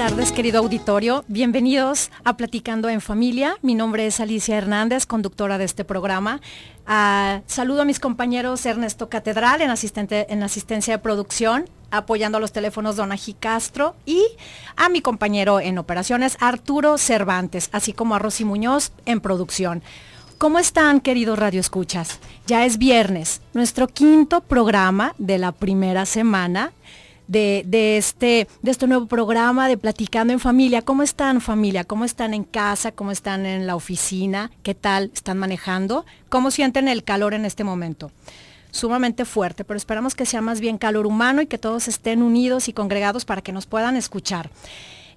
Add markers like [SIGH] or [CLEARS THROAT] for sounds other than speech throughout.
Buenas tardes, querido auditorio. Bienvenidos a Platicando en Familia. Mi nombre es Alicia Hernández, conductora de este programa. Ah, saludo a mis compañeros Ernesto Catedral en, asistencia de producción, apoyando a los teléfonos Donají Castro y a mi compañero en operaciones Arturo Cervantes, así como a Rosy Muñoz en producción. ¿Cómo están, queridos Radio Escuchas? Ya es viernes, nuestro quinto programa de la primera semana de, este, de este nuevo programa de Platicando en Familia. ¿Cómo están familia? ¿Cómo están en casa? ¿Cómo están en la oficina? ¿Qué tal están manejando? ¿Cómo sienten el calor en este momento? sumamente fuerte, pero esperamos que sea más bien calor humano y que todos estén unidos y congregados para que nos puedan escuchar.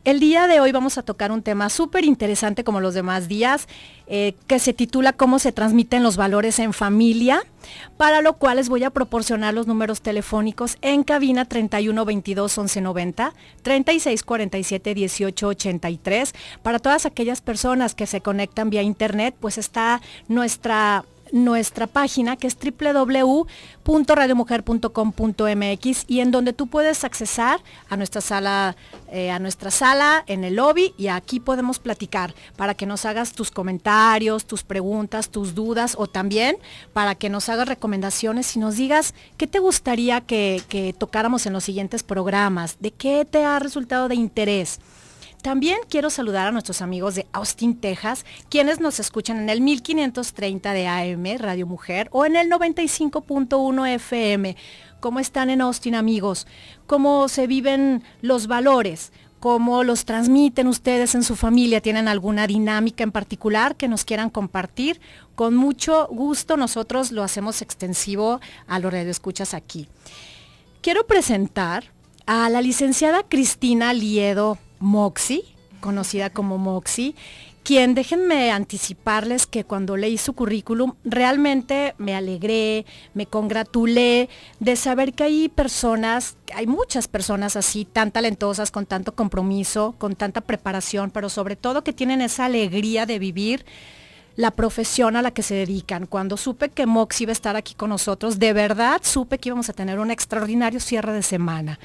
El día de hoy vamos a tocar un tema súper interesante como los demás días, eh, que se titula Cómo se transmiten los valores en familia, para lo cual les voy a proporcionar los números telefónicos en cabina 31 22 11 90, 36 47 18 83. Para todas aquellas personas que se conectan vía internet, pues está nuestra nuestra página que es www.radiomujer.com.mx y en donde tú puedes accesar a nuestra sala, eh, a nuestra sala en el lobby y aquí podemos platicar para que nos hagas tus comentarios, tus preguntas, tus dudas o también para que nos hagas recomendaciones y nos digas qué te gustaría que, que tocáramos en los siguientes programas, de qué te ha resultado de interés. También quiero saludar a nuestros amigos de Austin, Texas, quienes nos escuchan en el 1530 de AM, Radio Mujer, o en el 95.1 FM. ¿Cómo están en Austin, amigos? ¿Cómo se viven los valores? cómo los transmiten ustedes en su familia, tienen alguna dinámica en particular que nos quieran compartir. Con mucho gusto nosotros lo hacemos extensivo a los radioescuchas aquí. Quiero presentar a la licenciada Cristina Liedo Moxie, conocida como Moxie, quien déjenme anticiparles que cuando leí su currículum realmente me alegré, me congratulé de saber que hay personas, hay muchas personas así, tan talentosas, con tanto compromiso, con tanta preparación, pero sobre todo que tienen esa alegría de vivir la profesión a la que se dedican. Cuando supe que Moxie iba a estar aquí con nosotros, de verdad supe que íbamos a tener un extraordinario cierre de semana.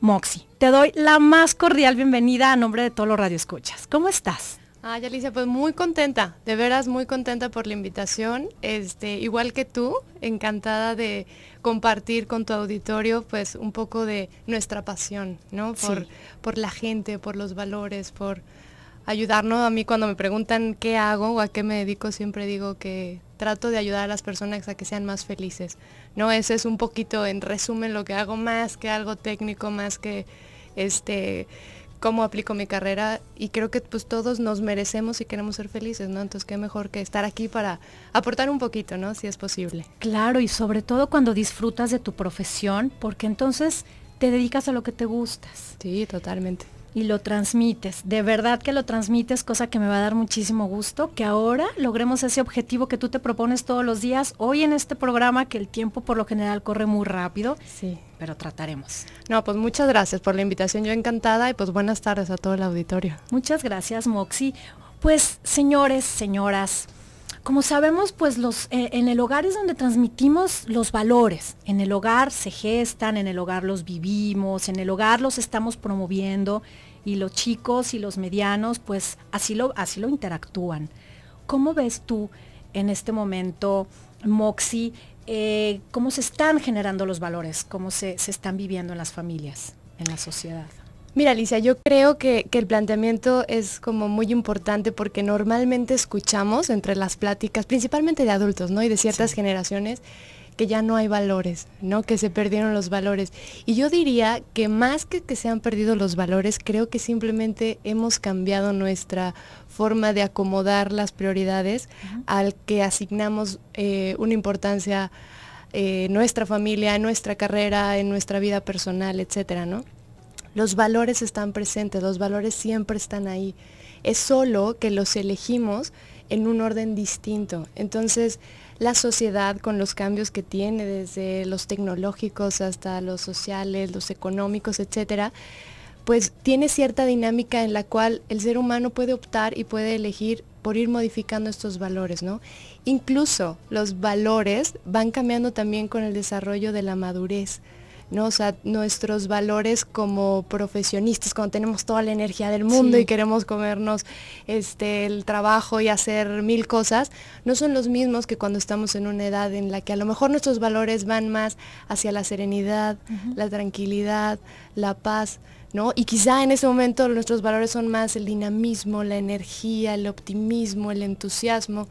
Moxi, Te doy la más cordial bienvenida a nombre de todos los radioescuchas. ¿Cómo estás? Ay, Alicia, pues muy contenta, de veras muy contenta por la invitación. Este, igual que tú, encantada de compartir con tu auditorio pues un poco de nuestra pasión, ¿no? Por, por la gente, por los valores, por ayudarnos. A mí cuando me preguntan qué hago o a qué me dedico, siempre digo que trato de ayudar a las personas a que sean más felices. No, ese es un poquito en resumen lo que hago más que algo técnico, más que este cómo aplico mi carrera y creo que pues todos nos merecemos y queremos ser felices, ¿no? Entonces qué mejor que estar aquí para aportar un poquito, ¿no? Si es posible. Claro, y sobre todo cuando disfrutas de tu profesión, porque entonces te dedicas a lo que te gustas. Sí, totalmente y lo transmites. De verdad que lo transmites, cosa que me va a dar muchísimo gusto, que ahora logremos ese objetivo que tú te propones todos los días, hoy en este programa, que el tiempo por lo general corre muy rápido. Sí. Pero trataremos. No, pues muchas gracias por la invitación, yo encantada y pues buenas tardes a todo el auditorio. Muchas gracias, Moxi Pues señores, señoras, como sabemos, pues eh, en el hogar es donde transmitimos los valores. En el hogar se gestan, en el hogar los vivimos, en el hogar los estamos promoviendo y los chicos y los medianos, pues así lo, así lo interactúan. ¿Cómo ves tú en este momento, Moxi? Eh, cómo se están generando los valores, cómo se están viviendo en las familias, en la sociedad? Mira, Alicia, yo creo que, el planteamiento es como muy importante porque normalmente escuchamos entre las pláticas, principalmente de adultos, ¿no? Y de ciertas generaciones, que ya no hay valores, ¿no? Que se perdieron los valores. Y yo diría que más que que se han perdido los valores, creo que simplemente hemos cambiado nuestra forma de acomodar las prioridades al que asignamos eh, una importancia en eh, nuestra familia, nuestra carrera, en nuestra vida personal, etcétera, ¿no? Los valores están presentes, los valores siempre están ahí. Es solo que los elegimos en un orden distinto. Entonces, la sociedad con los cambios que tiene desde los tecnológicos hasta los sociales, los económicos, etcétera, pues tiene cierta dinámica en la cual el ser humano puede optar y puede elegir por ir modificando estos valores, ¿no? Incluso los valores van cambiando también con el desarrollo de la madurez. O sea, nuestros valores como profesionistas, cuando tenemos toda la energía del mundo y queremos comernos este, el trabajo y hacer mil cosas, no son los mismos que cuando estamos en una edad en la que a lo mejor nuestros valores van más hacia la serenidad, la tranquilidad, la paz. ¿No? Y quizá en ese momento nuestros valores son más el dinamismo, la energía, el optimismo, el entusiasmo.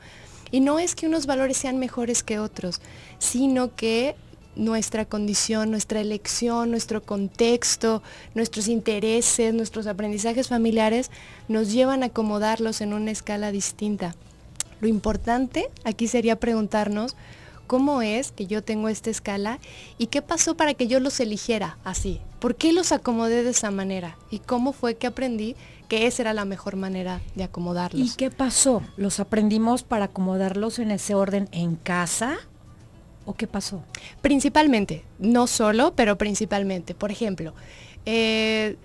Y no es que unos valores sean mejores que otros, sino que nuestra condición, nuestra elección, nuestro contexto, nuestros intereses, nuestros aprendizajes familiares, nos llevan a acomodarlos en una escala distinta. Lo importante aquí sería preguntarnos, ¿cómo es que yo tengo esta escala y qué pasó para que yo los eligiera así? ¿Por qué los acomodé de esa manera? ¿Y cómo fue que aprendí que esa era la mejor manera de acomodarlos? ¿Y qué pasó? ¿Los aprendimos para acomodarlos en ese orden en casa? o qué pasó? Principalmente, no solo, pero principalmente. Por ejemplo, eh,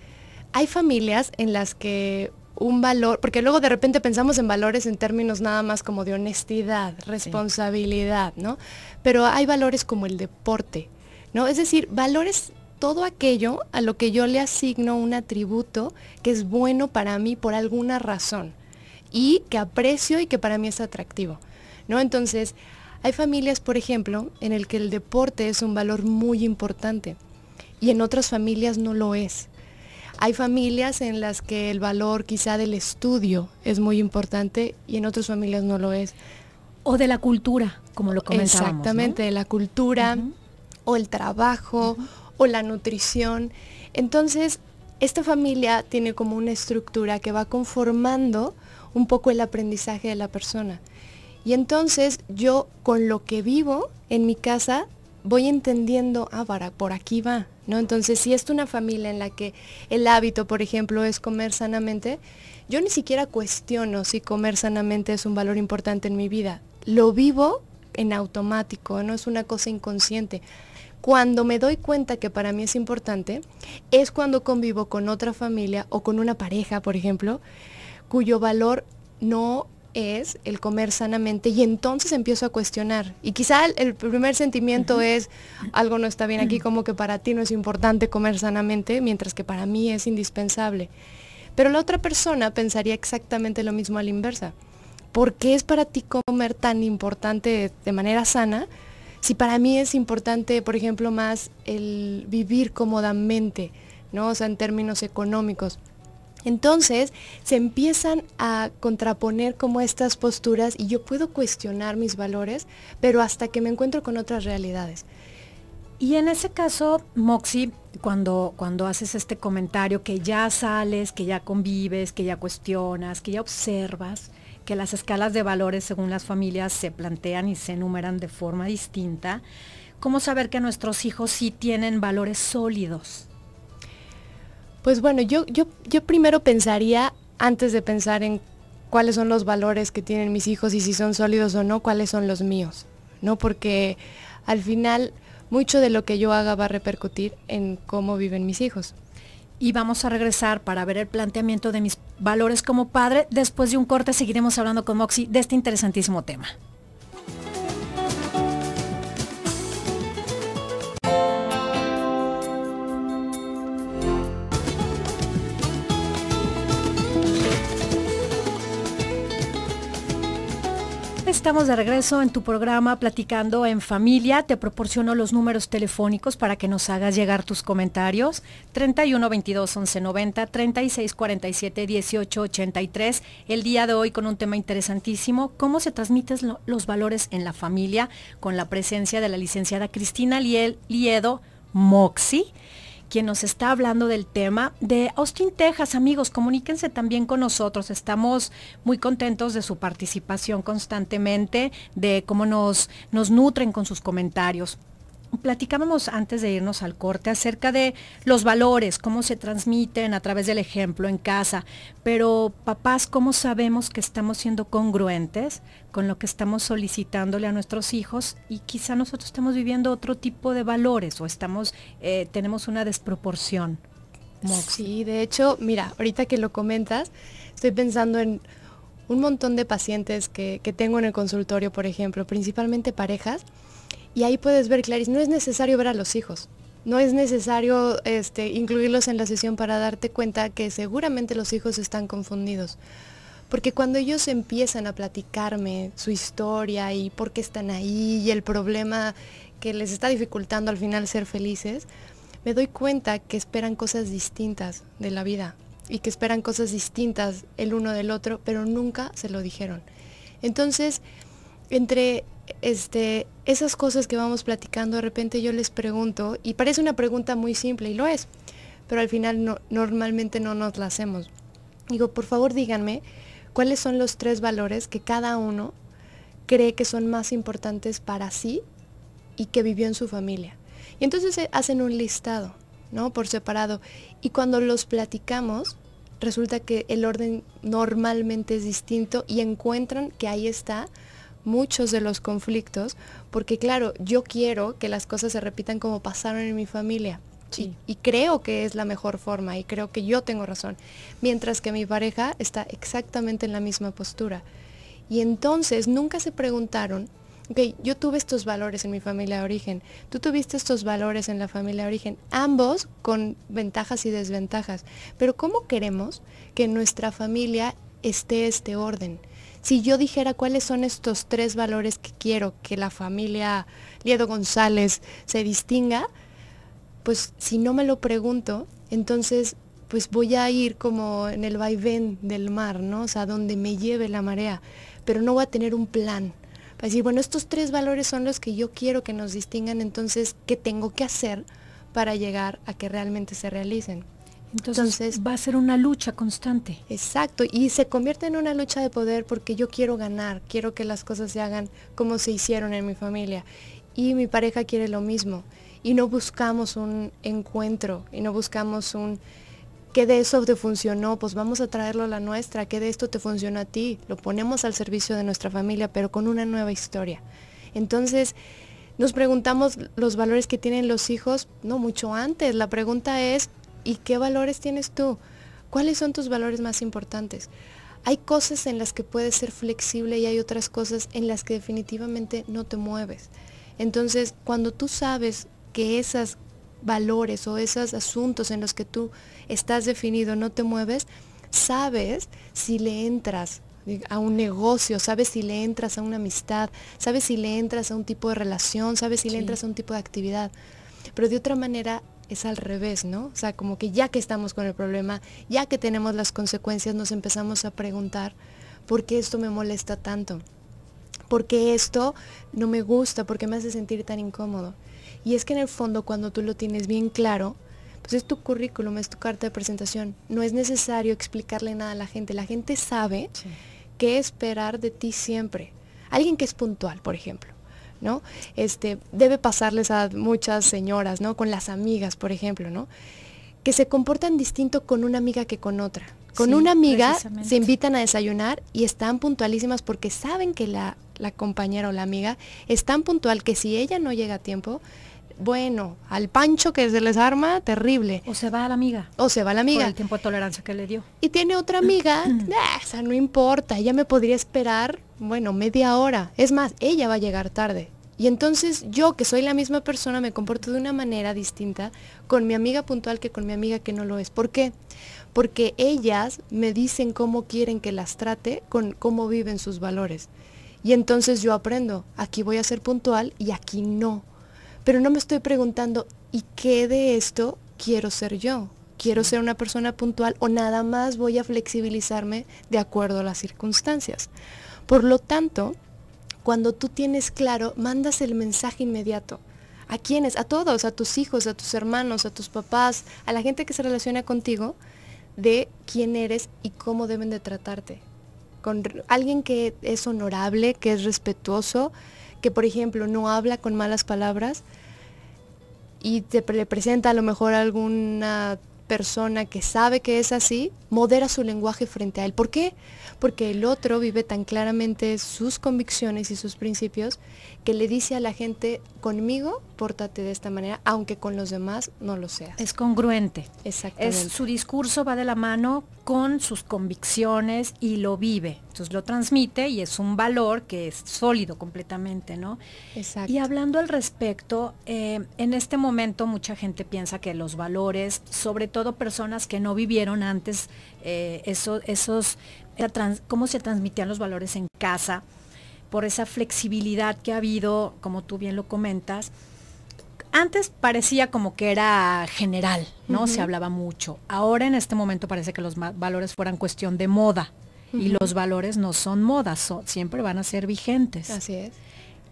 hay familias en las que un valor, porque luego de repente pensamos en valores en términos nada más como de honestidad, responsabilidad, ¿no? Pero hay valores como el deporte, ¿no? Es decir, valores todo aquello a lo que yo le asigno un atributo que es bueno para mí por alguna razón y que aprecio y que para mí es atractivo. ¿No? Entonces, hay familias, por ejemplo, en el que el deporte es un valor muy importante y en otras familias no lo es. Hay familias en las que el valor quizá del estudio es muy importante y en otras familias no lo es. O de la cultura, como lo comentábamos. Exactamente, de la cultura, o el trabajo, o la nutrición. Entonces, esta familia tiene como una estructura que va conformando un poco el aprendizaje de la persona. Y entonces yo con lo que vivo en mi casa voy entendiendo, ah, para, por aquí va, ¿no? Entonces, si es una familia en la que el hábito, por ejemplo, es comer sanamente, yo ni siquiera cuestiono si comer sanamente es un valor importante en mi vida. Lo vivo en automático, no es una cosa inconsciente. Cuando me doy cuenta que para mí es importante, es cuando convivo con otra familia o con una pareja, por ejemplo, cuyo valor no es el comer sanamente y entonces empiezo a cuestionar. Y quizá el, primer sentimiento es algo no está bien aquí, como que para ti no es importante comer sanamente, mientras que para mí es indispensable. Pero la otra persona pensaría exactamente lo mismo a la inversa. ¿Por qué es para ti comer tan importante de manera sana? Si para mí es importante, por ejemplo, más el vivir cómodamente, ¿no? O sea, en términos económicos. Entonces se empiezan a contraponer como estas posturas y yo puedo cuestionar mis valores, pero hasta que me encuentro con otras realidades. Y en ese caso, Moxie, cuando, cuando haces este comentario que ya sales, que ya convives, que ya cuestionas, que ya observas, que las escalas de valores según las familias se plantean y se enumeran de forma distinta, ¿cómo saber que nuestros hijos sí tienen valores sólidos? Pues bueno, yo, yo, primero pensaría, antes de pensar en cuáles son los valores que tienen mis hijos y si son sólidos o no, cuáles son los míos, ¿no? Porque al final mucho de lo que yo haga va a repercutir en cómo viven mis hijos. Y vamos a regresar para ver el planteamiento de mis valores como padre. Después de un corte seguiremos hablando con Moxie de este interesantísimo tema. estamos de regreso en tu programa Platicando en Familia. Te proporciono los números telefónicos para que nos hagas llegar tus comentarios. 31 22 11 90, 36 47 18 83. El día de hoy con un tema interesantísimo, cómo se transmiten los valores en la familia, con la presencia de la licenciada Cristina Liedo Moxi quien nos está hablando del tema de Austin, Texas. Amigos, comuníquense también con nosotros. Estamos muy contentos de su participación constantemente, de cómo nos, nos nutren con sus comentarios platicábamos antes de irnos al corte acerca de los valores, cómo se transmiten a través del ejemplo en casa, pero papás, ¿cómo sabemos que estamos siendo congruentes con lo que estamos solicitándole a nuestros hijos y quizá nosotros estamos viviendo otro tipo de valores o estamos, eh, tenemos una desproporción? Sí, de hecho, mira, ahorita que lo comentas, estoy pensando en un montón de pacientes que tengo en el consultorio, por ejemplo, principalmente parejas, y ahí puedes ver, Clarice, no es necesario ver a los hijos. No es necesario este, incluirlos en la sesión para darte cuenta que seguramente los hijos están confundidos. Porque cuando ellos empiezan a platicarme su historia y por qué están ahí y el problema que les está dificultando al final ser felices, me doy cuenta que esperan cosas distintas de la vida y que esperan cosas distintas el uno del otro, pero nunca se lo dijeron. Entonces, entre este, esas cosas que vamos platicando, de repente yo les pregunto, y parece una pregunta muy simple, y lo es, pero al final normalmente no nos la hacemos. Digo, por favor díganme cuáles son los tres valores que cada uno cree que son más importantes para sí y que vivió en su familia. Y entonces eh, hacen un listado, ¿no? Por separado. Y cuando los platicamos, resulta que el orden normalmente es distinto y encuentran que ahí está muchos de los conflictos, porque claro, yo quiero que las cosas se repitan como pasaron en mi familia. Sí. Y, creo que es la mejor forma y creo que yo tengo razón. Mientras que mi pareja está exactamente en la misma postura. Y entonces nunca se preguntaron, ok, yo tuve estos valores en mi familia de origen, tú tuviste estos valores en la familia de origen, ambos con ventajas y desventajas. Pero ¿cómo queremos que en nuestra familia esté este orden? si yo dijera cuáles son estos tres valores que quiero que la familia Liedo González se distinga, pues si no me lo pregunto, entonces pues voy a ir como en el vaivén del mar, ¿no? O sea, donde me lleve la marea, pero no voy a tener un plan. Para decir, bueno, estos tres valores son los que yo quiero que nos distingan, entonces, ¿qué tengo que hacer para llegar a que realmente se realicen? Entonces, va a ser una lucha constante. Exacto, y se convierte en una lucha de poder porque yo quiero ganar, quiero que las cosas se hagan como se hicieron en mi familia. Y mi pareja quiere lo mismo. Y no buscamos un encuentro, y no buscamos un, ¿qué de eso te funcionó? Pues vamos a traerlo a la nuestra, ¿qué de esto te funcionó a ti? Lo ponemos al servicio de nuestra familia, pero con una nueva historia. Entonces, nos preguntamos los valores que tienen los hijos, no mucho antes. La pregunta es, ¿Y qué valores tienes tú? ¿Cuáles son tus valores más importantes? Hay cosas en las que puedes ser flexible y hay otras cosas en las que definitivamente no te mueves. Entonces, cuando tú sabes que esos valores o esos asuntos en los que tú estás definido no te mueves, sabes si le entras a un negocio, sabes si le entras a una amistad, sabes si le entras a un tipo de relación, sabes si le entras a un tipo de actividad. Pero de otra manera, es al revés, ¿no? O sea, como que ya que estamos con el problema, ya que tenemos las consecuencias, nos empezamos a preguntar, ¿por qué esto me molesta tanto? ¿Por qué esto no me gusta? ¿Por qué me hace sentir tan incómodo? Y es que en el fondo, cuando tú lo tienes bien claro, pues es tu currículum, es tu carta de presentación. No es necesario explicarle nada a la gente. La gente sabe qué esperar de ti siempre. Alguien que es puntual, por ejemplo. Este, debe pasarles a muchas señoras, ¿no? Con las amigas, por ejemplo, ¿no? Que se comportan distinto con una amiga que con otra. Con una amiga se invitan a desayunar y están puntualísimas porque saben que la, compañera o la amiga es tan puntual que si ella no llega a tiempo, bueno, al pancho que se les arma, terrible. O se va a la amiga. O se va a la amiga. el tiempo de tolerancia que le dio. Y tiene otra amiga, [CLEARS THROAT] ah, no importa, ella me podría esperar, bueno, media hora. Es más, ella va a llegar tarde. Y entonces yo, que soy la misma persona, me comporto de una manera distinta con mi amiga puntual que con mi amiga que no lo es. ¿Por qué? Porque ellas me dicen cómo quieren que las trate, con cómo viven sus valores. Y entonces yo aprendo, aquí voy a ser puntual y aquí no. Pero no me estoy preguntando, ¿y qué de esto quiero ser yo? ¿Quiero ser una persona puntual o nada más voy a flexibilizarme de acuerdo a las circunstancias? Por lo tanto, cuando tú tienes claro, mandas el mensaje inmediato. ¿A quiénes? A todos, a tus hijos, a tus hermanos, a tus papás, a la gente que se relaciona contigo, de quién eres y cómo deben de tratarte. Con alguien que es honorable, que es respetuoso, que por ejemplo no habla con malas palabras y te le presenta a lo mejor a alguna persona que sabe que es así, modera su lenguaje frente a él. ¿Por qué? porque el otro vive tan claramente sus convicciones y sus principios que le dice a la gente, conmigo, pórtate de esta manera, aunque con los demás no lo seas. Es congruente. Exactamente. su discurso va de la mano con sus convicciones y lo vive. Entonces lo transmite y es un valor que es sólido completamente, ¿no? Exacto. Y hablando al respecto, eh, en este momento mucha gente piensa que los valores, sobre todo personas que no vivieron antes eh, esos, cómo se transmitían los valores en casa, por esa flexibilidad que ha habido, como tú bien lo comentas, antes parecía como que era general, ¿no? Se hablaba mucho. Ahora en este momento parece que los valores fueran cuestión de moda. Y los valores no son modas, siempre van a ser vigentes. Así es.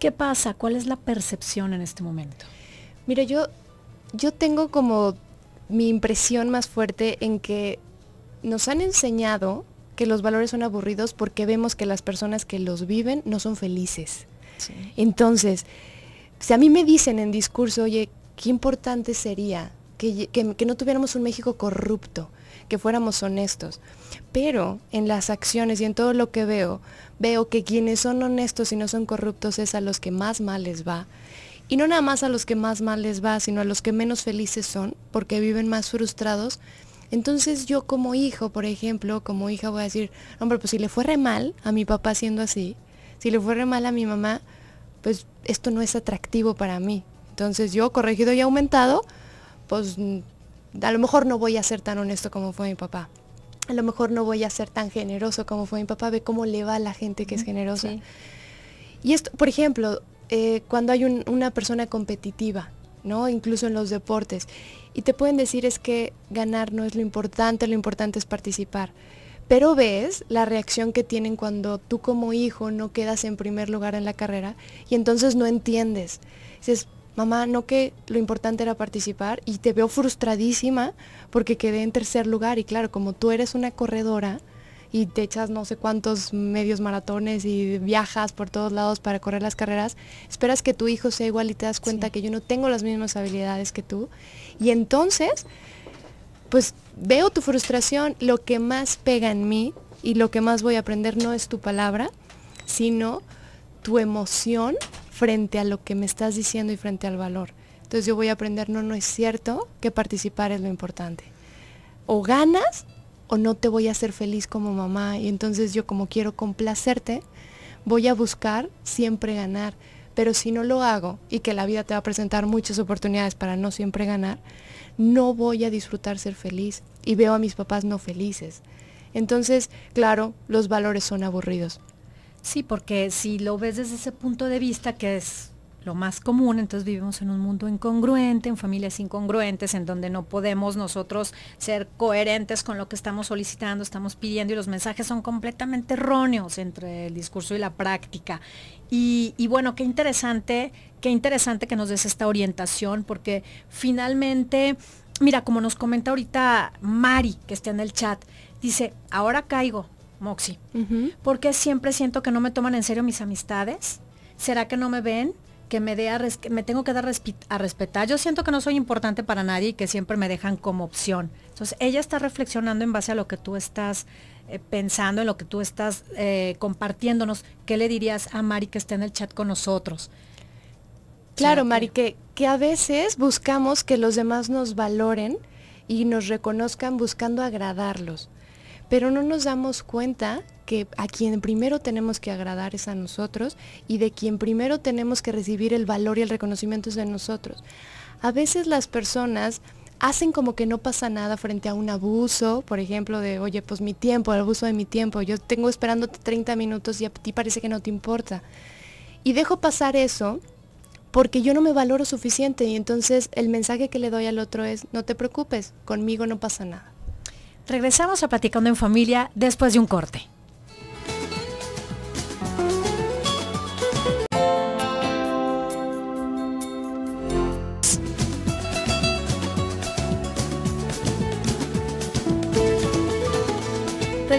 ¿Qué pasa? ¿Cuál es la percepción en este momento? Mira, yo, yo tengo como mi impresión más fuerte en que nos han enseñado que los valores son aburridos porque vemos que las personas que los viven no son felices. Sí. Entonces, si a mí me dicen en discurso, oye, qué importante sería que, no tuviéramos un México corrupto, que fuéramos honestos. Pero en las acciones y en todo lo que veo, veo que quienes son honestos y no son corruptos es a los que más mal les va. Y no nada más a los que más mal les va, sino a los que menos felices son, porque viven más frustrados. Entonces yo como hijo, por ejemplo, como hija voy a decir, hombre, pues si le fue mal a mi papá siendo así, si le fue mal a mi mamá, pues esto no es atractivo para mí. Entonces yo, corregido y aumentado, pues a lo mejor no voy a ser tan honesto como fue mi papá. A lo mejor no voy a ser tan generoso como fue mi papá. Ve cómo le va a la gente que es generosa. Y esto, por ejemplo, eh, cuando hay una persona competitiva, ¿no? Incluso en los deportes. Y te pueden decir es que ganar no es lo importante, lo importante es participar pero ves la reacción que tienen cuando tú como hijo no quedas en primer lugar en la carrera y entonces no entiendes. Dices, mamá, no que lo importante era participar y te veo frustradísima porque quedé en tercer lugar y claro, como tú eres una corredora y te echas no sé cuántos medios maratones y viajas por todos lados para correr las carreras, esperas que tu hijo sea igual y te das cuenta que yo no tengo las mismas habilidades que tú y entonces pues veo tu frustración, lo que más pega en mí y lo que más voy a aprender no es tu palabra, sino tu emoción frente a lo que me estás diciendo y frente al valor. Entonces yo voy a aprender, no, no es cierto que participar es lo importante. O ganas o no te voy a hacer feliz como mamá y entonces yo como quiero complacerte, voy a buscar siempre ganar. Pero si no lo hago y que la vida te va a presentar muchas oportunidades para no siempre ganar, no voy a disfrutar ser feliz y veo a mis papás no felices. Entonces, claro, los valores son aburridos. Sí, porque si lo ves desde ese punto de vista, que es lo más común, entonces vivimos en un mundo incongruente, en familias incongruentes, en donde no podemos nosotros ser coherentes con lo que estamos solicitando, estamos pidiendo y los mensajes son completamente erróneos entre el discurso y la práctica. Y, bueno, qué interesante, qué interesante que nos des esta orientación, porque finalmente, mira, como nos comenta ahorita Mari, que está en el chat, dice, ahora caigo, Moxie, porque siempre siento que no me toman en serio mis amistades. ¿Será que no me ven? que me tengo que dar a respetar. Yo siento que no soy importante para nadie y que siempre me dejan como opción. Entonces, ella está reflexionando en base a lo que tú estás eh, pensando, en lo que tú estás eh, compartiéndonos. ¿Qué le dirías a Mari que esté en el chat con nosotros? Claro, Mari, que, que a veces buscamos que los demás nos valoren y nos reconozcan buscando agradarlos pero no nos damos cuenta que a quien primero tenemos que agradar es a nosotros y de quien primero tenemos que recibir el valor y el reconocimiento es de nosotros. A veces las personas hacen como que no pasa nada frente a un abuso, por ejemplo, de, oye, pues mi tiempo, el abuso de mi tiempo, yo tengo esperándote 30 minutos y a ti parece que no te importa. Y dejo pasar eso porque yo no me valoro suficiente y entonces el mensaje que le doy al otro es, no te preocupes, conmigo no pasa nada. Regresamos a Platicando en Familia después de un corte.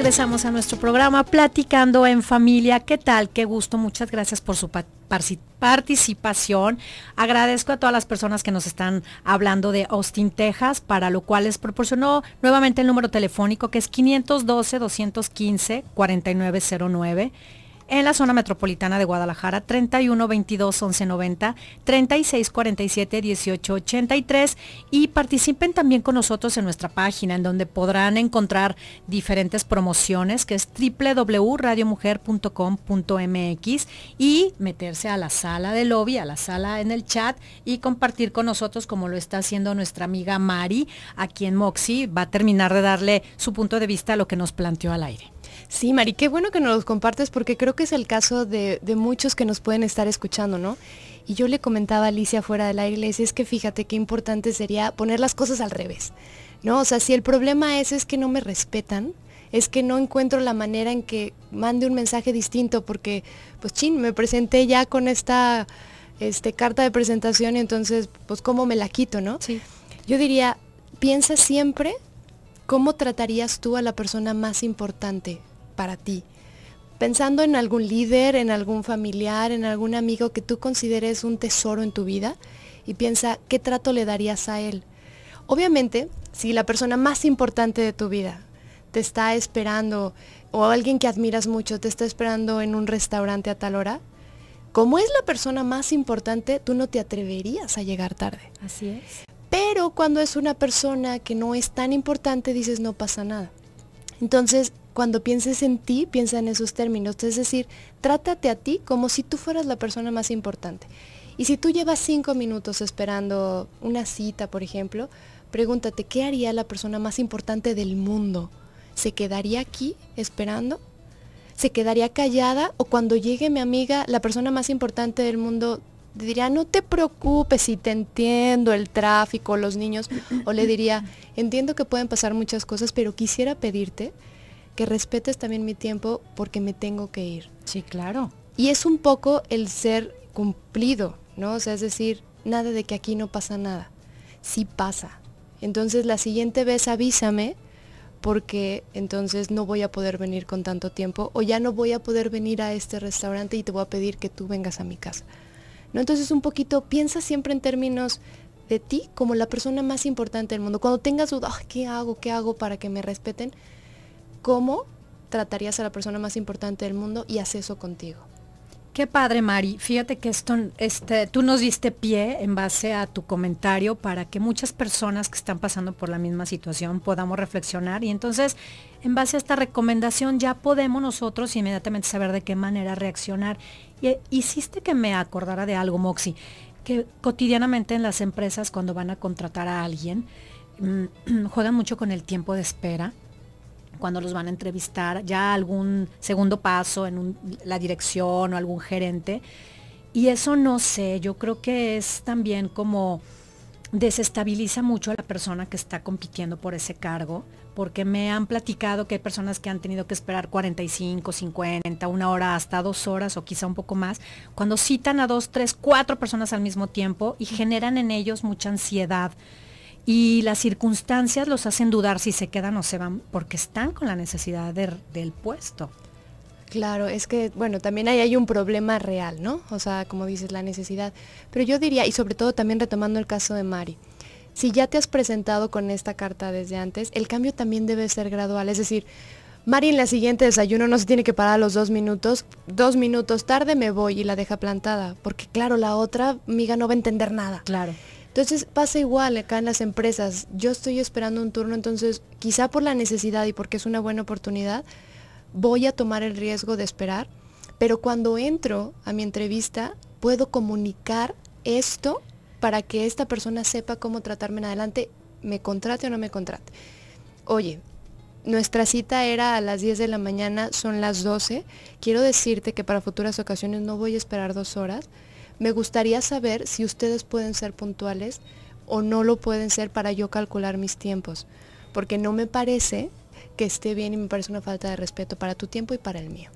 regresamos a nuestro programa Platicando en Familia. ¿Qué tal? Qué gusto. Muchas gracias por su participación. Agradezco a todas las personas que nos están hablando de Austin, Texas, para lo cual les proporcionó nuevamente el número telefónico que es 512-215-4909 en la zona metropolitana de Guadalajara 31 22 11 90 36 47 18 83 y participen también con nosotros en nuestra página en donde podrán encontrar diferentes promociones que es www.radiomujer.com.mx y meterse a la sala de lobby, a la sala en el chat y compartir con nosotros como lo está haciendo nuestra amiga Mari aquí en Moxie. Va a terminar de darle su punto de vista a lo que nos planteó al aire. Sí, Mari, qué bueno que nos los compartes porque creo que es el caso de, muchos que nos pueden estar escuchando, ¿no? Y yo le comentaba a Alicia fuera de la iglesia, es que fíjate qué importante sería poner las cosas al revés, ¿no? O sea, si el problema es, es que no me respetan, es que no encuentro la manera en que mande un mensaje distinto porque, pues chin, me presenté ya con esta este, carta de presentación y entonces, pues cómo me la quito, ¿no? Sí. Yo diría, piensa siempre cómo tratarías tú a la persona más importante para ti? Pensando en algún líder, en algún familiar, en algún amigo que tú consideres un tesoro en tu vida y piensa qué trato le darías a él. Obviamente, si la persona más importante de tu vida te está esperando o alguien que admiras mucho te está esperando en un restaurante a tal hora, como es la persona más importante, tú no te atreverías a llegar tarde. Así es. Pero cuando es una persona que no es tan importante, dices no pasa nada. Entonces, cuando pienses en ti, piensa en esos términos. Es decir, trátate a ti como si tú fueras la persona más importante. Y si tú llevas cinco minutos esperando una cita, por ejemplo, pregúntate, ¿qué haría la persona más importante del mundo? ¿Se quedaría aquí esperando? ¿Se quedaría callada? ¿O cuando llegue mi amiga, la persona más importante del mundo, diría, no te preocupes si te entiendo el tráfico, los niños? ¿O le diría, entiendo que pueden pasar muchas cosas, pero quisiera pedirte que respetes también mi tiempo porque me tengo que ir. Sí, claro. Y es un poco el ser cumplido, ¿no? O sea, es decir, nada de que aquí no pasa nada. Sí pasa. Entonces la siguiente vez avísame porque entonces no voy a poder venir con tanto tiempo o ya no voy a poder venir a este restaurante y te voy a pedir que tú vengas a mi casa. ¿No? Entonces un poquito piensa siempre en términos de ti como la persona más importante del mundo. Cuando tengas duda, ¿qué hago? ¿Qué hago para que me respeten? cómo tratarías a la persona más importante del mundo y haz eso contigo. Qué padre, Mari. Fíjate que esto, este, tú nos diste pie en base a tu comentario para que muchas personas que están pasando por la misma situación podamos reflexionar y entonces en base a esta recomendación ya podemos nosotros inmediatamente saber de qué manera reaccionar. Y eh, hiciste que me acordara de algo, Moxi, que cotidianamente en las empresas cuando van a contratar a alguien mm, [CLEARS THROAT] juegan mucho con el tiempo de espera cuando los van a entrevistar, ya algún segundo paso en la dirección o algún gerente. Y eso no sé, yo creo que es también como desestabiliza mucho a la persona que está compitiendo por ese cargo, porque me han platicado que hay personas que han tenido que esperar 45, 50, una hora, hasta dos horas o quizá un poco más, cuando citan a dos, tres, cuatro personas al mismo tiempo y generan en ellos mucha ansiedad y las circunstancias los hacen dudar si se quedan o se van porque están con la necesidad del puesto. Claro, es que, bueno, también ahí hay un problema real, ¿no? O sea, como dices, la necesidad. Pero yo diría, y sobre todo también retomando el caso de Mari, si ya te has presentado con esta carta desde antes, el cambio también debe ser gradual. Es decir, Mari en la siguiente desayuno no se tiene que parar los dos minutos, dos minutos tarde me voy y la deja plantada, porque claro, la otra amiga no va a entender nada. Claro. Entonces pasa igual acá en las empresas. Yo estoy esperando un turno, entonces quizá por la necesidad y porque es una buena oportunidad, voy a tomar el riesgo de esperar. Pero cuando entro a mi entrevista, puedo comunicar esto para que esta persona sepa cómo tratarme en adelante, me contrate o no me contrate. Oye, nuestra cita era a las 10 de la mañana, son las 12. Quiero decirte que para futuras ocasiones no voy a esperar dos horas me gustaría saber si ustedes pueden ser puntuales o no lo pueden ser para yo calcular mis tiempos, porque no me parece que esté bien y me parece una falta de respeto para tu tiempo y para el mío.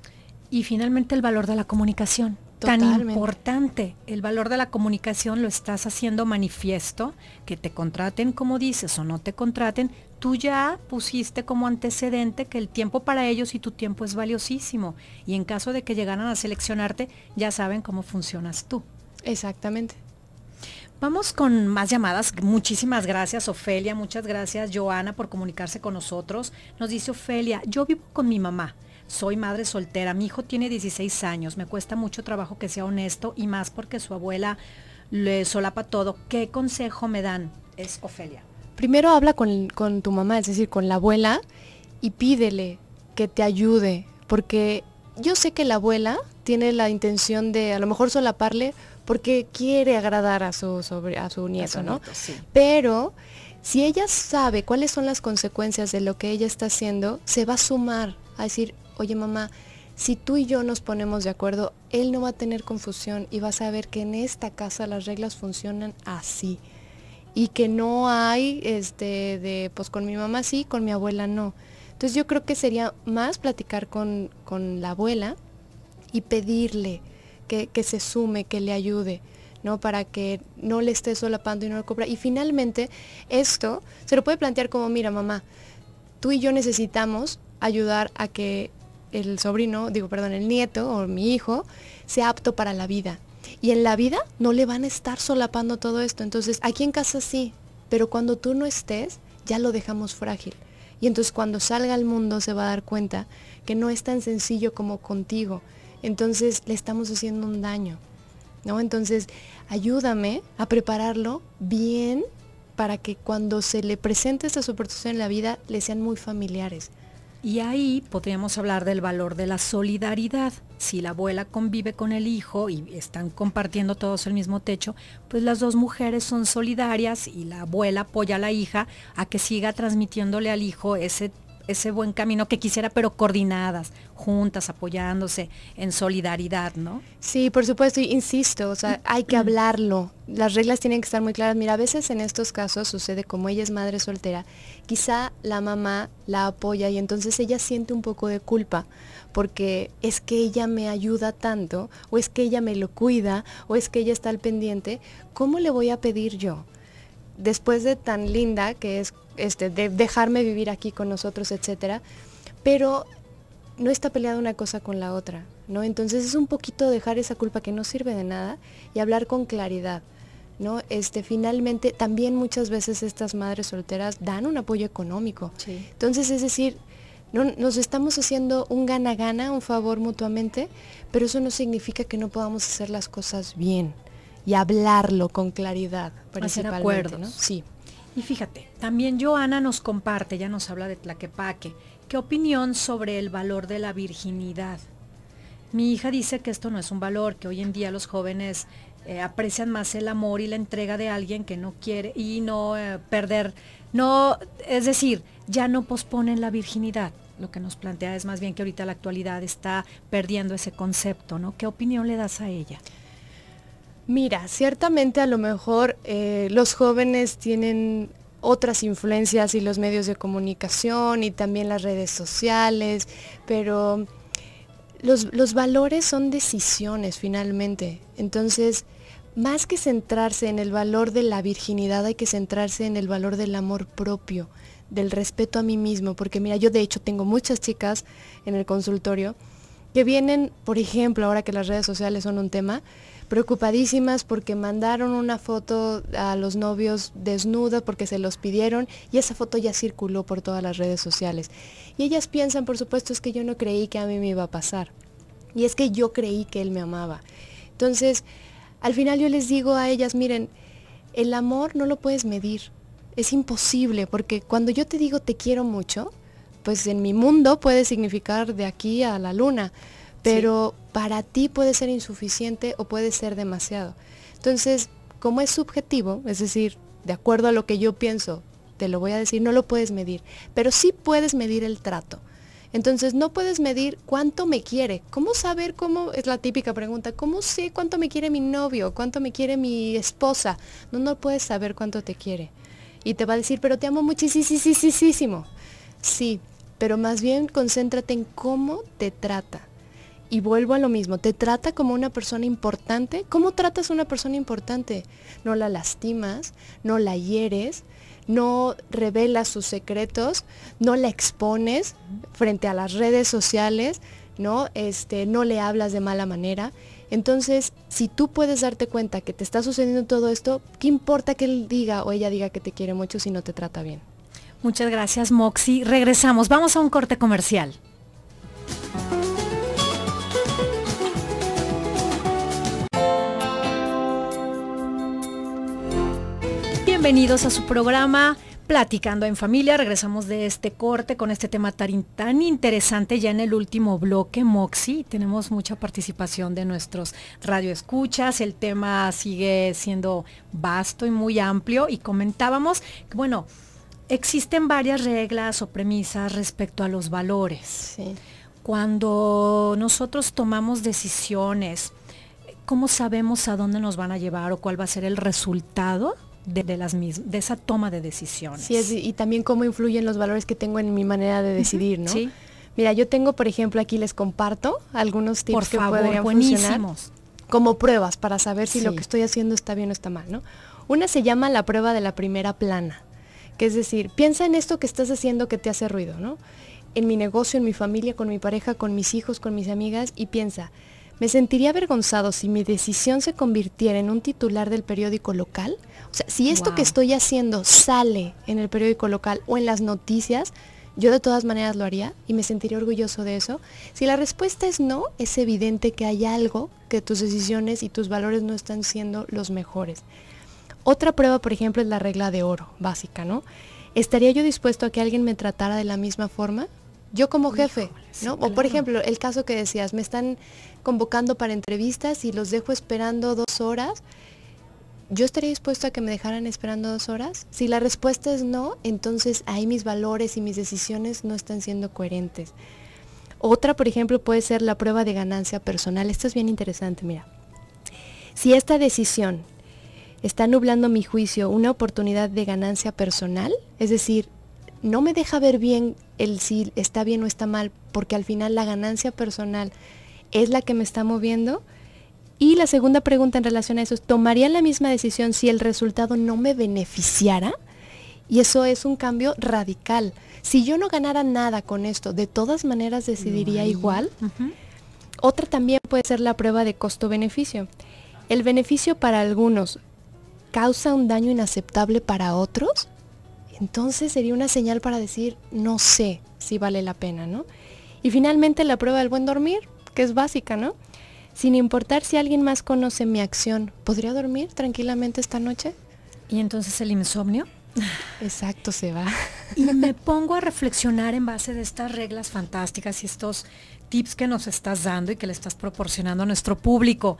Y finalmente el valor de la comunicación. Tan importante. El valor de la comunicación lo estás haciendo manifiesto, que te contraten como dices o no te contraten. Tú ya pusiste como antecedente que el tiempo para ellos y tu tiempo es valiosísimo. Y en caso de que llegaran a seleccionarte, ya saben cómo funcionas tú. Exactamente. Vamos con más llamadas. Muchísimas gracias, Ofelia. Muchas gracias, Joana, por comunicarse con nosotros. Nos dice Ofelia, yo vivo con mi mamá. Soy madre soltera. Mi hijo tiene 16 años. Me cuesta mucho trabajo que sea honesto y más porque su abuela le solapa todo. ¿Qué consejo me dan? Es Ofelia. Primero habla con, con tu mamá, es decir, con la abuela, y pídele que te ayude, porque yo sé que la abuela tiene la intención de a lo mejor solaparle porque quiere agradar a su, a su nieto, ¿no? Pero si ella sabe cuáles son las consecuencias de lo que ella está haciendo, se va a sumar a decir, oye mamá, si tú y yo nos ponemos de acuerdo, él no va a tener confusión y va a saber que en esta casa las reglas funcionan así y que no hay este de pues con mi mamá sí, con mi abuela no. Entonces yo creo que sería más platicar con, con la abuela y pedirle, que, se sume, que le ayude. ¿no? Para que no le esté solapando y no lo cobra. Y finalmente, esto se lo puede plantear como, mira mamá, tú y yo necesitamos ayudar a que el sobrino, digo, perdón, el nieto o mi hijo sea apto para la vida. Y en la vida no le van a estar solapando todo esto. Entonces, aquí en casa sí, pero cuando tú no estés, ya lo dejamos frágil. Y entonces cuando salga al mundo se va a dar cuenta que no es tan sencillo como contigo entonces le estamos haciendo un daño, ¿no? Entonces, ayúdame a prepararlo bien para que cuando se le presente esta oportunidades en la vida le sean muy familiares. Y ahí podríamos hablar del valor de la solidaridad. Si la abuela convive con el hijo y están compartiendo todos el mismo techo, pues las dos mujeres son solidarias y la abuela apoya a la hija a que siga transmitiéndole al hijo ese ese buen camino que quisiera, pero coordinadas, juntas, apoyándose en solidaridad, ¿no? Sí, por supuesto, insisto, o sea, hay que mm. hablarlo. Las reglas tienen que estar muy claras. Mira, a veces en estos casos sucede como ella es madre soltera, quizá la mamá la apoya y entonces ella siente un poco de culpa porque es que ella me ayuda tanto, o es que ella me lo cuida, o es que ella está al pendiente, ¿cómo le voy a pedir yo? Después de tan linda que es este, de dejarme vivir aquí con nosotros, etcétera. Pero no está peleada una cosa con la otra, ¿no? Entonces es un poquito dejar esa culpa que no sirve de nada y hablar con claridad. ¿No? Este, finalmente, también muchas veces estas madres solteras dan un apoyo económico. Entonces, es decir, no, nos estamos haciendo un gana-gana, un favor mutuamente, pero eso no significa que no podamos hacer las cosas bien y hablarlo con claridad. Hacer acuerdos. ¿no? Sí. Y fíjate, también Joana nos comparte, ya nos habla de Tlaquepaque, qué opinión sobre el valor de la virginidad. Mi hija dice que esto no es un valor, que hoy en día los jóvenes eh, aprecian más el amor y la entrega de alguien que no quiere y no eh, perder, no, es decir, ya no posponen la virginidad. Lo que nos plantea es más bien que ahorita la actualidad está perdiendo ese concepto, ¿no? ¿Qué opinión le das a ella? Mira, ciertamente a lo mejor eh, los jóvenes tienen otras influencias y los medios de comunicación y también las redes sociales, pero los, los valores son decisiones finalmente. Entonces, más que centrarse en el valor de la virginidad, hay que centrarse en el valor del amor propio, del respeto a mí mismo, porque mira, yo de hecho tengo muchas chicas en el consultorio que vienen, por ejemplo, ahora que las redes sociales son un tema, preocupadísimas porque mandaron una foto a los novios desnuda porque se los pidieron y esa foto ya circuló por todas las redes sociales. Y ellas piensan, por supuesto, es que yo no creí que a mí me iba a pasar. Y es que yo creí que él me amaba. Entonces, al final yo les digo a ellas, miren, el amor no lo puedes medir. Es imposible porque cuando yo te digo te quiero mucho, pues en mi mundo puede significar de aquí a la luna pero para ti puede ser insuficiente o puede ser demasiado. Entonces, como es subjetivo, es decir, de acuerdo a lo que yo pienso, te lo voy a decir, no lo puedes medir, pero sí puedes medir el trato. Entonces no puedes medir cuánto me quiere. ¿Cómo saber cómo? Es la típica pregunta. ¿Cómo sé cuánto me quiere mi novio? ¿Cuánto me quiere mi esposa? No, no puedes saber cuánto te quiere. Y te va a decir, pero te amo muchísimo. Sí, pero más bien concéntrate en cómo te trata y vuelvo a lo mismo, te trata como una persona importante. ¿Cómo tratas a una persona importante? No la lastimas, no la hieres, no revelas sus secretos, no la expones frente a las redes sociales, ¿no? Este, no le hablas de mala manera. Entonces, si tú puedes darte cuenta que te está sucediendo todo esto, ¿qué importa que él diga o ella diga que te quiere mucho si no te trata bien? Muchas gracias, Moxie. Regresamos. Vamos a un corte comercial. Bienvenidos a su programa Platicando en Familia. Regresamos de este corte con este tema tan, interesante ya en el último bloque, Moxi. Tenemos mucha participación de nuestros radioescuchas. El tema sigue siendo vasto y muy amplio. Y comentábamos que, bueno, existen varias reglas o premisas respecto a los valores. Cuando nosotros tomamos decisiones, ¿cómo sabemos a dónde nos van a llevar o cuál va a ser el resultado? de, las de esa toma de decisiones. y también cómo influyen los valores que tengo en mi manera de decidir, ¿no? Mira, yo tengo, por ejemplo, aquí les comparto algunos tips que podrían buenísimos. como pruebas para saber si lo que estoy haciendo está bien o está mal, ¿no? Una se llama la prueba de la primera plana, que es decir, piensa en esto que estás haciendo que te hace ruido, ¿no? En mi negocio, en mi familia, con mi pareja, con mis hijos, con mis amigas y piensa, me sentiría avergonzado si mi decisión se convirtiera en un titular del periódico local. O sea, si esto que estoy haciendo sale en el periódico local o en las noticias, yo de todas maneras lo haría y me sentiría orgulloso de eso. Si la respuesta es no, es evidente que hay algo que tus decisiones y tus valores no están siendo los mejores. Otra prueba, por ejemplo, es la regla de oro, básica, ¿no? ¿Estaría yo dispuesto a que alguien me tratara de la misma forma? yo como jefe, ¿no? O por ejemplo, el caso que decías, me están convocando para entrevistas y los dejo esperando dos horas. ¿Yo estaría dispuesto a que me dejaran esperando dos horas? Si la respuesta es no, entonces ahí mis valores y mis decisiones no están siendo coherentes. Otra, por ejemplo, puede ser la prueba de ganancia personal. Esto es bien interesante, mira. Si esta decisión está nublando mi juicio una oportunidad de ganancia personal, es decir, no me deja ver bien el si está bien o está mal, porque al final la ganancia personal es la que me está moviendo. Y la segunda pregunta en relación a eso es, ¿tomaría la misma decisión si el resultado no me beneficiara? Y eso es un cambio radical. Si yo no ganara nada con esto, de todas maneras decidiría igual. Otra también puede ser la prueba de costo-beneficio. El beneficio para algunos causa un daño inaceptable para otros entonces sería una señal para decir, no sé si vale la pena, ¿no? Y finalmente la prueba del buen dormir, que es básica, ¿no? Sin importar si alguien más conoce mi acción, ¿podría dormir tranquilamente esta noche? ¿Y entonces el insomnio? Exacto, se va. Y me pongo a reflexionar en base de estas reglas fantásticas y estos tips que nos estás dando y que le estás proporcionando a nuestro público.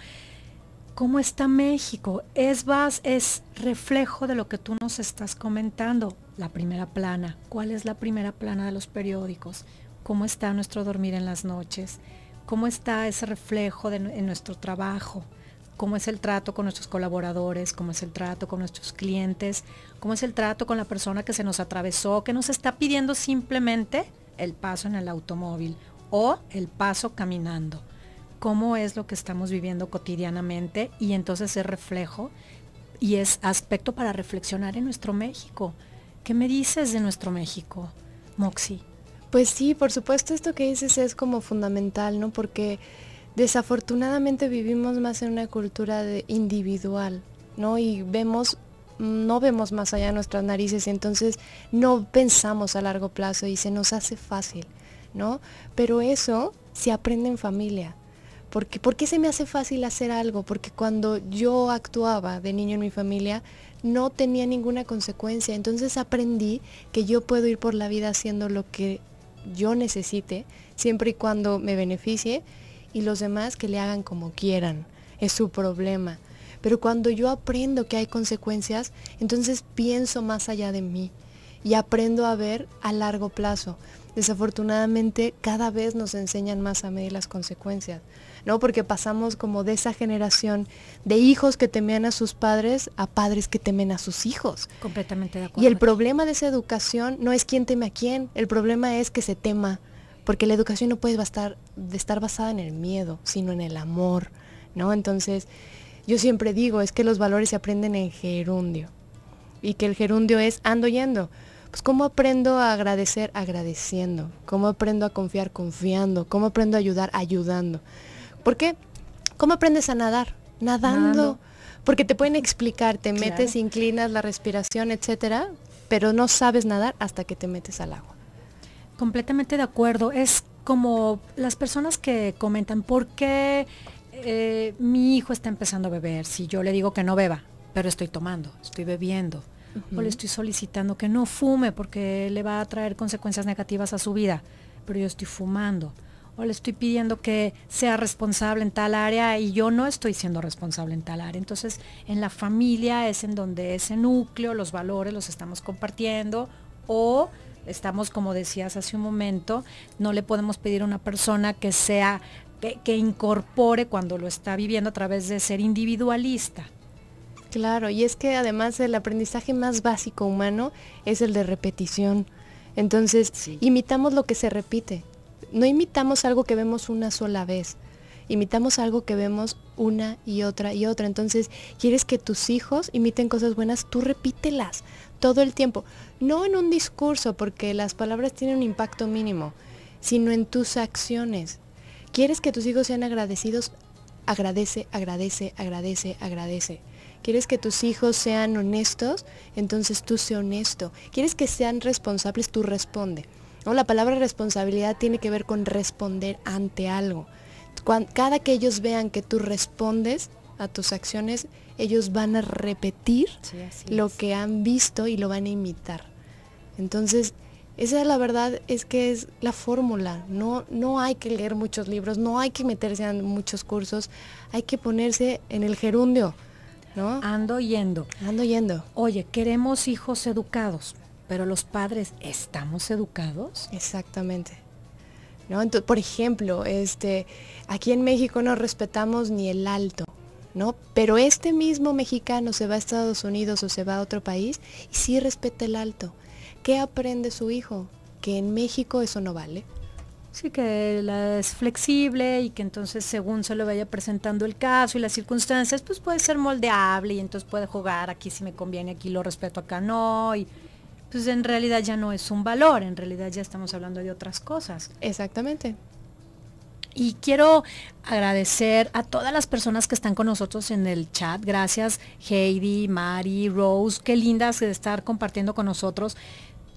¿Cómo está México? Es, es reflejo de lo que tú nos estás comentando la primera plana, cuál es la primera plana de los periódicos, cómo está nuestro dormir en las noches, cómo está ese reflejo de, en nuestro trabajo, cómo es el trato con nuestros colaboradores, cómo es el trato con nuestros clientes, cómo es el trato con la persona que se nos atravesó, que nos está pidiendo simplemente el paso en el automóvil o el paso caminando. Cómo es lo que estamos viviendo cotidianamente y entonces es reflejo y es aspecto para reflexionar en nuestro México. ¿Qué me dices de nuestro México, Moxi? Pues sí, por supuesto esto que dices es como fundamental, ¿no? Porque desafortunadamente vivimos más en una cultura de individual, ¿no? Y vemos no vemos más allá de nuestras narices y entonces no pensamos a largo plazo y se nos hace fácil, ¿no? Pero eso se aprende en familia. Porque, ¿Por qué se me hace fácil hacer algo? Porque cuando yo actuaba de niño en mi familia no tenía ninguna consecuencia. Entonces aprendí que yo puedo ir por la vida haciendo lo que yo necesite, siempre y cuando me beneficie, y los demás que le hagan como quieran. Es su problema. Pero cuando yo aprendo que hay consecuencias, entonces pienso más allá de mí y aprendo a ver a largo plazo desafortunadamente cada vez nos enseñan más a medir las consecuencias, ¿no? Porque pasamos como de esa generación de hijos que temían a sus padres a padres que temen a sus hijos. Completamente de acuerdo. Y el problema de esa educación no es quién teme a quién, el problema es que se tema, porque la educación no puede de estar basada en el miedo, sino en el amor, ¿no? Entonces, yo siempre digo, es que los valores se aprenden en gerundio y que el gerundio es ando yendo. ¿Cómo aprendo a agradecer? Agradeciendo. ¿Cómo aprendo a confiar? Confiando. ¿Cómo aprendo a ayudar? Ayudando. ¿Por qué? ¿Cómo aprendes a nadar? Nadando. Porque te pueden explicar, te metes, inclinas la respiración, etcétera, pero no sabes nadar hasta que te metes al agua. Completamente de acuerdo. Es como las personas que comentan, ¿por qué eh, mi hijo está empezando a beber? Si yo le digo que no beba, pero estoy tomando, estoy bebiendo o le estoy solicitando que no fume porque le va a traer consecuencias negativas a su vida, pero yo estoy fumando o le estoy pidiendo que sea responsable en tal área y yo no estoy siendo responsable en tal área. Entonces, en la familia es en donde ese núcleo, los valores los estamos compartiendo o estamos, como decías hace un momento, no le podemos pedir a una persona que sea, que incorpore cuando lo está viviendo a través de ser individualista. Claro, y es que además el aprendizaje más básico humano es el de repetición. Entonces, imitamos lo que se repite. No imitamos algo que vemos una sola vez. Imitamos algo que vemos una y otra y otra. Entonces, quieres que tus hijos imiten cosas buenas, tú repítelas todo el tiempo. No en un discurso, porque las palabras tienen un impacto mínimo, sino en tus acciones. ¿Quieres que tus hijos sean agradecidos? Agradece, agradece, agradece, agradece. ¿Quieres que tus hijos sean honestos? Entonces tú sé honesto. ¿Quieres que sean responsables? Tú responde. La palabra responsabilidad tiene que ver con responder ante algo. cada que ellos vean que tú respondes a tus acciones, ellos van a repetir lo que han visto y lo van a imitar. Entonces, esa la verdad es que es la fórmula. No, no hay que leer muchos libros, no hay que meterse en muchos cursos, hay que ponerse en el gerundio Ando yendo. Ando yendo. Oye, queremos hijos educados, pero los padres, ¿estamos educados? Exactamente. ¿No? Entonces, por ejemplo, este, aquí en México no respetamos ni el alto. ¿No? Pero este mismo mexicano se va a Estados Unidos o se va a otro país y sí respeta el alto. ¿Qué aprende su hijo? Que en México eso no vale. Sí, que es flexible y que entonces según se lo vaya presentando el caso y las circunstancias, pues puede ser moldeable y entonces puede jugar aquí si me conviene, aquí lo respeto, acá no. Y pues en realidad ya no es un valor, en realidad ya estamos hablando de otras cosas. Exactamente. Y quiero agradecer a todas las personas que están con nosotros en el chat. Gracias Heidi, Mari, Rose. Qué lindas de estar compartiendo con nosotros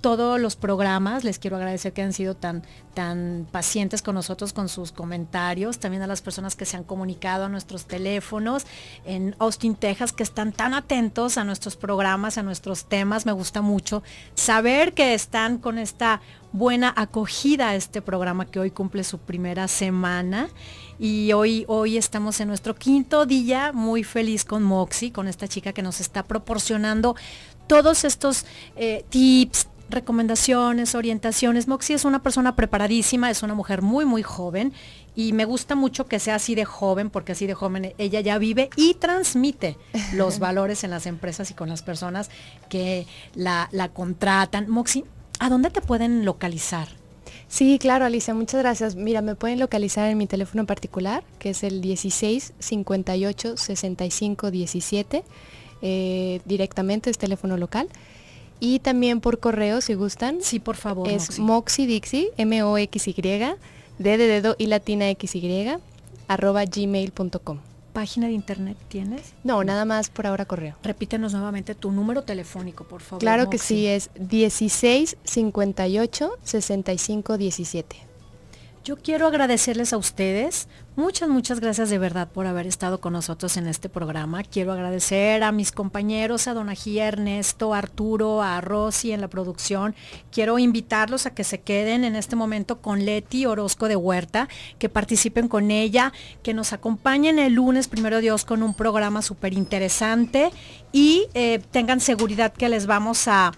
todos los programas. Les quiero agradecer que han sido tan, tan pacientes con nosotros, con sus comentarios. También a las personas que se han comunicado a nuestros teléfonos en Austin, Texas, que están tan atentos a nuestros programas, a nuestros temas. Me gusta mucho saber que están con esta buena acogida a este programa que hoy cumple su primera semana. Y hoy, hoy estamos en nuestro quinto día muy feliz con Moxie, con esta chica que nos está proporcionando todos estos eh, tips, recomendaciones, orientaciones. Moxie es una persona preparadísima, es una mujer muy, muy joven y me gusta mucho que sea así de joven, porque así de joven ella ya vive y transmite [LAUGHS] los valores en las empresas y con las personas que la, contratan. Moxie, ¿a dónde te pueden localizar? Sí, claro, Alicia, muchas gracias. Mira, me pueden localizar en mi teléfono en particular, que es el 16 58 65 17, directamente, es teléfono local y también por correo si gustan. Sí, por favor. Es moxidixi M-O-X-Y, D de dedo y latina X-Y, arroba gmail.com. ¿Página de internet tienes? No, nada más por ahora correo. Repítenos nuevamente tu número telefónico, por favor. Claro que sí, es 16 58 65 17. Yo quiero agradecerles a ustedes. Muchas, muchas gracias de verdad por haber estado con nosotros en este programa. Quiero agradecer a mis compañeros, a Donajía, Ernesto, Arturo, a Rosy en la producción. Quiero invitarlos a que se queden en este momento con Leti Orozco de Huerta, que participen con ella, que nos acompañen el lunes, primero Dios, con un programa súper interesante y eh, tengan seguridad que les vamos a,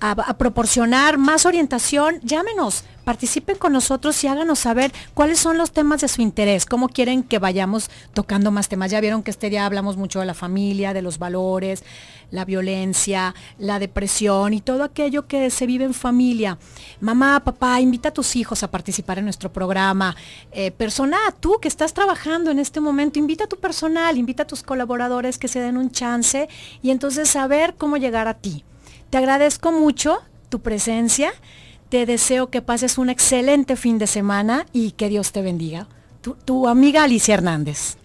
a proporcionar más orientación. Llámenos participen con nosotros y háganos saber cuáles son los temas de su interés, cómo quieren que vayamos tocando más temas. Ya vieron que este día hablamos mucho de la familia, de los valores, la violencia, la depresión y todo aquello que se vive en familia. Mamá, papá, invita a tus hijos a participar en nuestro programa. Eh, persona, tú que estás trabajando en este momento, invita a tu personal, invita a tus colaboradores que se den un chance y entonces saber cómo llegar a ti. Te agradezco mucho tu presencia. Te deseo que pases un excelente fin de semana y que Dios te bendiga. Tu, amiga Alicia Hernández.